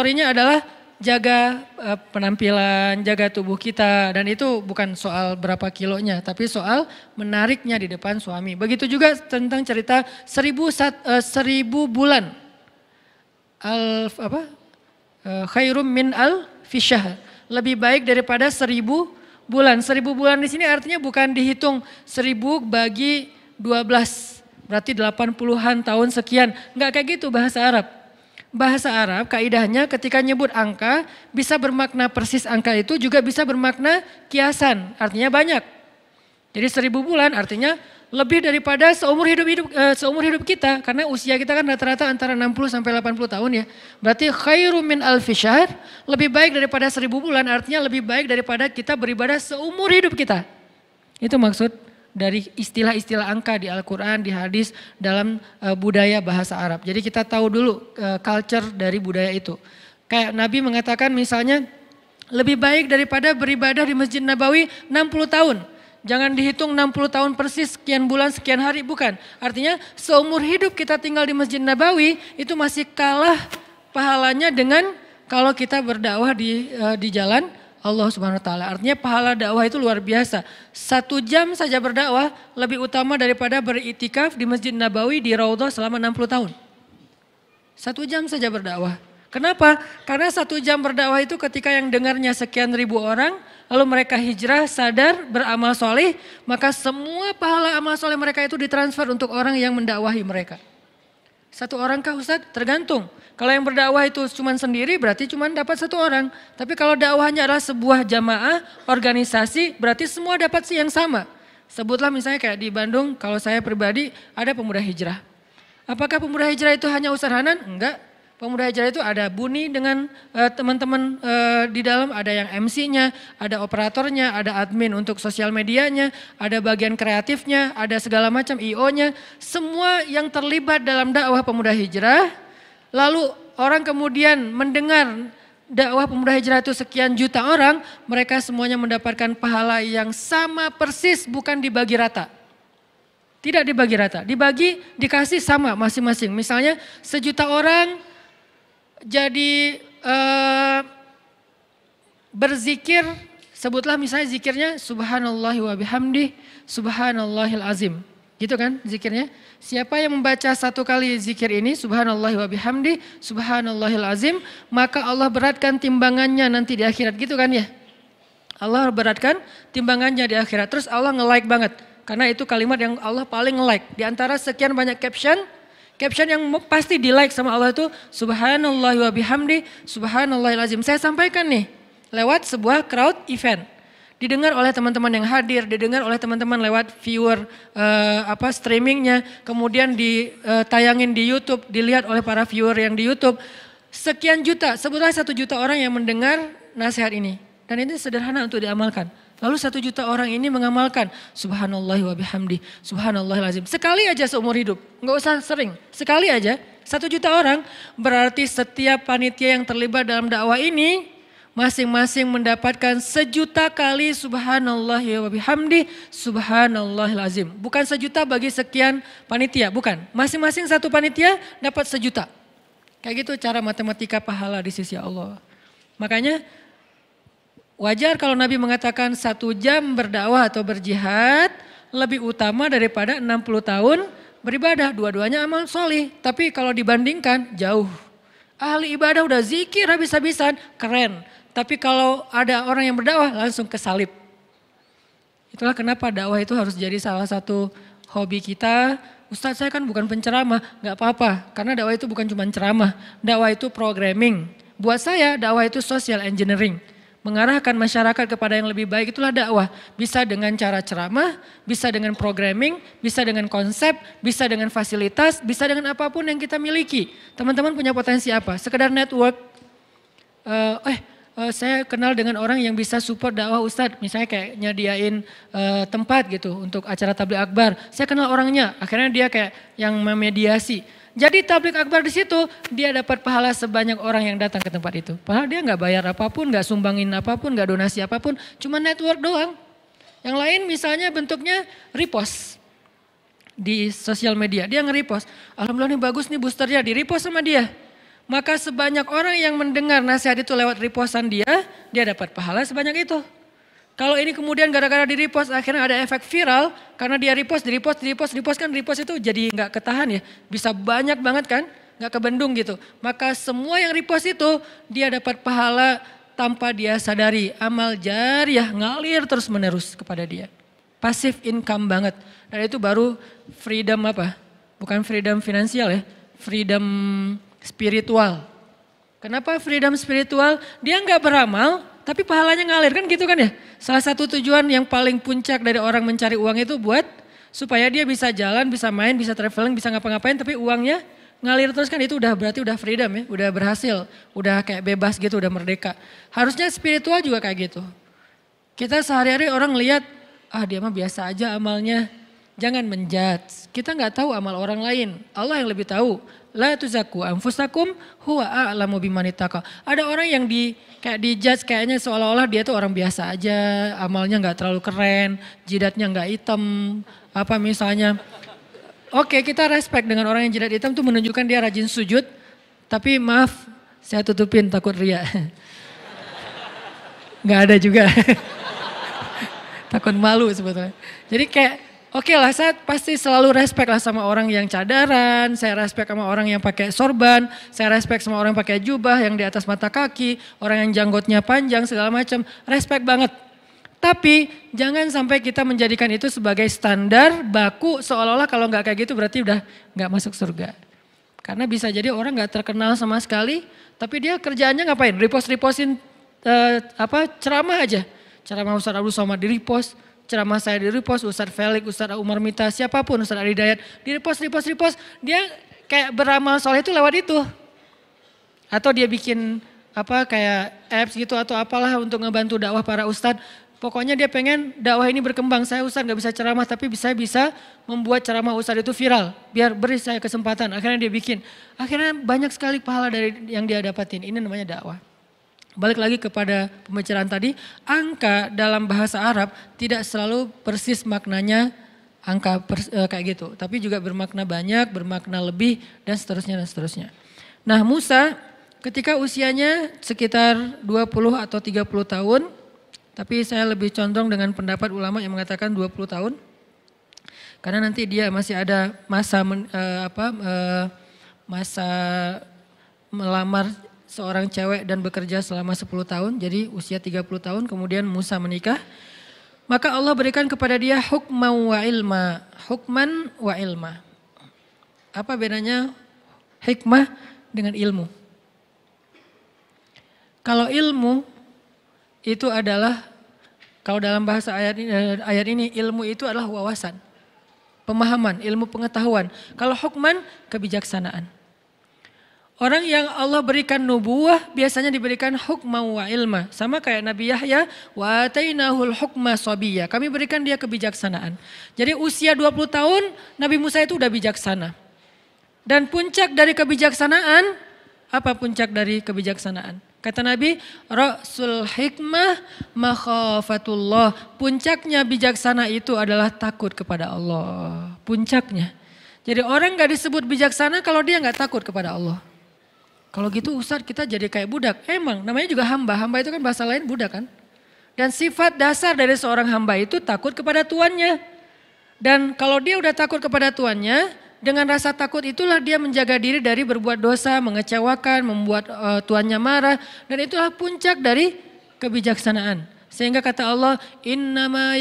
teorinya adalah jaga uh, penampilan, jaga tubuh kita dan itu bukan soal berapa kilonya tapi soal menariknya di depan suami. Begitu juga tentang cerita seribu, sat, uh, seribu bulan al apa uh, khairum min al fisyah lebih baik daripada seribu bulan. Seribu bulan di sini artinya bukan dihitung seribu bagi dua belas berarti delapan puluhan tahun sekian. Enggak kayak gitu bahasa Arab bahasa Arab kaidahnya ketika nyebut angka bisa bermakna persis angka itu juga bisa bermakna kiasan, artinya banyak. Jadi seribu bulan artinya lebih daripada seumur hidup hidup eh, seumur hidup kita karena usia kita kan rata-rata antara 60 sampai 80 tahun ya. Berarti khairu min al fishar lebih baik daripada seribu bulan artinya lebih baik daripada kita beribadah seumur hidup kita. Itu maksud dari istilah-istilah angka di Al-Quran, di hadis, dalam uh, budaya bahasa Arab. Jadi kita tahu dulu uh, culture dari budaya itu. Kayak Nabi mengatakan misalnya lebih baik daripada beribadah di Masjid Nabawi 60 tahun. Jangan dihitung 60 tahun persis sekian bulan sekian hari bukan. Artinya seumur hidup kita tinggal di Masjid Nabawi itu masih kalah pahalanya dengan kalau kita berdakwah di uh, di jalan Allah Subhanahu wa taala. Artinya pahala dakwah itu luar biasa. Satu jam saja berdakwah lebih utama daripada beritikaf di Masjid Nabawi di Raudhah selama 60 tahun. Satu jam saja berdakwah. Kenapa? Karena satu jam berdakwah itu ketika yang dengarnya sekian ribu orang, lalu mereka hijrah, sadar, beramal soleh, maka semua pahala amal soleh mereka itu ditransfer untuk orang yang mendakwahi mereka. Satu orang kah Ustaz? Tergantung. Kalau yang berdakwah itu cuma sendiri berarti cuma dapat satu orang. Tapi kalau dakwahnya adalah sebuah jamaah, organisasi berarti semua dapat sih yang sama. Sebutlah misalnya kayak di Bandung kalau saya pribadi ada pemuda hijrah. Apakah pemuda hijrah itu hanya Ustaz Hanan? Enggak, Pemuda Hijrah itu ada Buni dengan eh, teman-teman uh, uh, di dalam, ada yang MC-nya, ada operatornya, ada admin untuk sosial medianya, ada bagian kreatifnya, ada segala macam IO-nya. Semua yang terlibat dalam dakwah Pemuda Hijrah, lalu orang kemudian mendengar dakwah Pemuda Hijrah itu sekian juta orang, mereka semuanya mendapatkan pahala yang sama persis bukan dibagi rata. Tidak dibagi rata, dibagi, dikasih sama masing-masing. Misalnya sejuta orang jadi uh, berzikir sebutlah misalnya zikirnya subhanallah wa bihamdi subhanallahil azim. Gitu kan zikirnya? Siapa yang membaca satu kali zikir ini subhanallah wa bihamdi subhanallahil azim, maka Allah beratkan timbangannya nanti di akhirat gitu kan ya? Allah beratkan timbangannya di akhirat. Terus Allah nge-like banget. Karena itu kalimat yang Allah paling nge-like. Di antara sekian banyak caption, Caption yang pasti di like sama Allah itu subhanallah wa bihamdi Subhanallah lazim. Saya sampaikan nih lewat sebuah crowd event. Didengar oleh teman-teman yang hadir, didengar oleh teman-teman lewat viewer uh, apa streamingnya, kemudian ditayangin eh, di YouTube, dilihat oleh para viewer yang di YouTube. Sekian juta, sebutlah satu juta orang yang mendengar nasihat ini. Dan ini sederhana untuk diamalkan. Lalu satu juta orang ini mengamalkan subhanallah wa bihamdi, subhanallah lazim. Sekali aja seumur hidup, nggak usah sering, sekali aja. Satu juta orang berarti setiap panitia yang terlibat dalam dakwah ini masing-masing mendapatkan sejuta kali subhanallah wa bihamdi, subhanallah lazim. Bukan sejuta bagi sekian panitia, bukan. Masing-masing satu panitia dapat sejuta. Kayak gitu cara matematika pahala di sisi Allah. Makanya Wajar kalau Nabi mengatakan satu jam berdakwah atau berjihad lebih utama daripada 60 tahun beribadah. Dua-duanya amal solih. Tapi kalau dibandingkan jauh. Ahli ibadah udah zikir habis-habisan, keren. Tapi kalau ada orang yang berdakwah langsung ke salib. Itulah kenapa dakwah itu harus jadi salah satu hobi kita. Ustadz saya kan bukan penceramah, nggak apa-apa. Karena dakwah itu bukan cuma ceramah, dakwah itu programming. Buat saya dakwah itu social engineering mengarahkan masyarakat kepada yang lebih baik itulah dakwah. Bisa dengan cara ceramah, bisa dengan programming, bisa dengan konsep, bisa dengan fasilitas, bisa dengan apapun yang kita miliki. Teman-teman punya potensi apa? Sekedar network. Uh, eh, uh, saya kenal dengan orang yang bisa support dakwah Ustadz, misalnya kayak nyediain uh, tempat gitu untuk acara tabligh akbar. Saya kenal orangnya, akhirnya dia kayak yang memediasi jadi tablik akbar di situ dia dapat pahala sebanyak orang yang datang ke tempat itu. Padahal dia nggak bayar apapun, nggak sumbangin apapun, nggak donasi apapun, cuma network doang. Yang lain misalnya bentuknya repost di sosial media. Dia nge-repost. Alhamdulillah ini bagus nih boosternya di repost sama dia. Maka sebanyak orang yang mendengar nasihat itu lewat repostan dia, dia dapat pahala sebanyak itu. Kalau ini kemudian gara-gara di repost akhirnya ada efek viral karena dia repost, di repost, di repost, di repost kan repost itu jadi nggak ketahan ya. Bisa banyak banget kan, nggak kebendung gitu. Maka semua yang repost itu dia dapat pahala tanpa dia sadari. Amal jariah ngalir terus menerus kepada dia. Pasif income banget. Dan itu baru freedom apa? Bukan freedom finansial ya, freedom spiritual. Kenapa freedom spiritual? Dia nggak beramal, tapi pahalanya ngalir kan gitu kan ya. Salah satu tujuan yang paling puncak dari orang mencari uang itu buat supaya dia bisa jalan, bisa main, bisa traveling, bisa ngapa-ngapain tapi uangnya ngalir terus kan itu udah berarti udah freedom ya, udah berhasil, udah kayak bebas gitu, udah merdeka. Harusnya spiritual juga kayak gitu. Kita sehari-hari orang lihat ah dia mah biasa aja amalnya, jangan menjudge. Kita nggak tahu amal orang lain. Allah yang lebih tahu. La tuzaku anfusakum huwa a'lamu bimanitaka. Ada orang yang di kayak di judge kayaknya seolah-olah dia tuh orang biasa aja, amalnya nggak terlalu keren, jidatnya nggak hitam, apa misalnya. Oke, kita respect dengan orang yang jidat hitam tuh menunjukkan dia rajin sujud. Tapi maaf, saya tutupin takut ria. Nggak ada juga. takut malu sebetulnya. Jadi kayak Oke okay lah, saya pasti selalu respect lah sama orang yang cadaran, saya respect sama orang yang pakai sorban, saya respect sama orang yang pakai jubah yang di atas mata kaki, orang yang janggutnya panjang segala macam, respect banget. Tapi jangan sampai kita menjadikan itu sebagai standar baku seolah-olah kalau nggak kayak gitu berarti udah nggak masuk surga. Karena bisa jadi orang nggak terkenal sama sekali, tapi dia kerjaannya ngapain? Repost-repostin eh, apa ceramah aja. Ceramah Ustaz Abdul Somad di repost ceramah saya di repost, Ustadz Felix, Ustadz Umar Mita, siapapun, Ustadz Adi Dayat, di repost, repost, repost, dia kayak beramal soal itu lewat itu. Atau dia bikin apa kayak apps gitu atau apalah untuk ngebantu dakwah para ustadz. Pokoknya dia pengen dakwah ini berkembang. Saya ustadz nggak bisa ceramah tapi bisa bisa membuat ceramah ustadz itu viral. Biar beri saya kesempatan. Akhirnya dia bikin. Akhirnya banyak sekali pahala dari yang dia dapatin. Ini namanya dakwah balik lagi kepada pembicaraan tadi, angka dalam bahasa Arab tidak selalu persis maknanya angka pers, e, kayak gitu, tapi juga bermakna banyak, bermakna lebih dan seterusnya dan seterusnya. Nah, Musa ketika usianya sekitar 20 atau 30 tahun, tapi saya lebih condong dengan pendapat ulama yang mengatakan 20 tahun. Karena nanti dia masih ada masa men, e, apa e, masa melamar seorang cewek dan bekerja selama 10 tahun, jadi usia 30 tahun kemudian Musa menikah. Maka Allah berikan kepada dia hukman wa ilma, hukman wa ilma. Apa bedanya hikmah dengan ilmu? Kalau ilmu itu adalah kalau dalam bahasa ayat ini, ayat ini ilmu itu adalah wawasan, pemahaman, ilmu pengetahuan. Kalau hukman kebijaksanaan. Orang yang Allah berikan nubuah biasanya diberikan hukma wa ilma. Sama kayak Nabi Yahya, wa atainahul hukma sobiya. Kami berikan dia kebijaksanaan. Jadi usia 20 tahun Nabi Musa itu udah bijaksana. Dan puncak dari kebijaksanaan, apa puncak dari kebijaksanaan? Kata Nabi, Rasul hikmah makhafatullah. Puncaknya bijaksana itu adalah takut kepada Allah. Puncaknya. Jadi orang gak disebut bijaksana kalau dia gak takut kepada Allah. Kalau gitu Ustadz kita jadi kayak budak. Emang namanya juga hamba. Hamba itu kan bahasa lain budak kan. Dan sifat dasar dari seorang hamba itu takut kepada tuannya. Dan kalau dia udah takut kepada tuannya, dengan rasa takut itulah dia menjaga diri dari berbuat dosa, mengecewakan, membuat uh, tuannya marah. Dan itulah puncak dari kebijaksanaan. Sehingga kata Allah, innama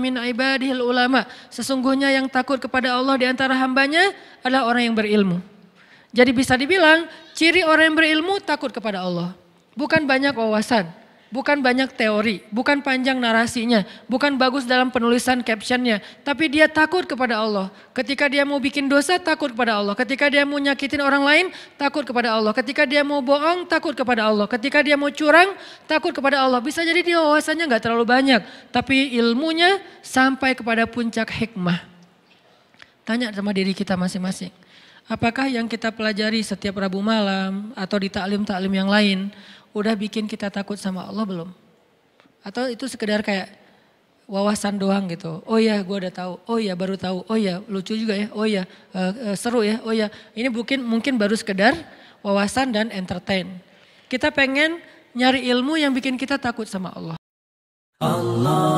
min ibadihil ulama. Sesungguhnya yang takut kepada Allah di antara hambanya adalah orang yang berilmu. Jadi bisa dibilang Ciri orang yang berilmu takut kepada Allah. Bukan banyak wawasan, bukan banyak teori, bukan panjang narasinya, bukan bagus dalam penulisan captionnya, tapi dia takut kepada Allah. Ketika dia mau bikin dosa, takut kepada Allah. Ketika dia mau nyakitin orang lain, takut kepada Allah. Ketika dia mau bohong, takut kepada Allah. Ketika dia mau curang, takut kepada Allah. Bisa jadi dia wawasannya gak terlalu banyak, tapi ilmunya sampai kepada puncak hikmah. Tanya sama diri kita masing-masing. Apakah yang kita pelajari setiap Rabu malam atau di taklim-taklim yang lain udah bikin kita takut sama Allah belum? Atau itu sekedar kayak wawasan doang gitu. Oh ya, gue udah tahu. Oh ya, baru tahu. Oh ya, lucu juga ya. Oh ya, uh, uh, seru ya. Oh ya, ini mungkin mungkin baru sekedar wawasan dan entertain. Kita pengen nyari ilmu yang bikin kita takut sama Allah. Allah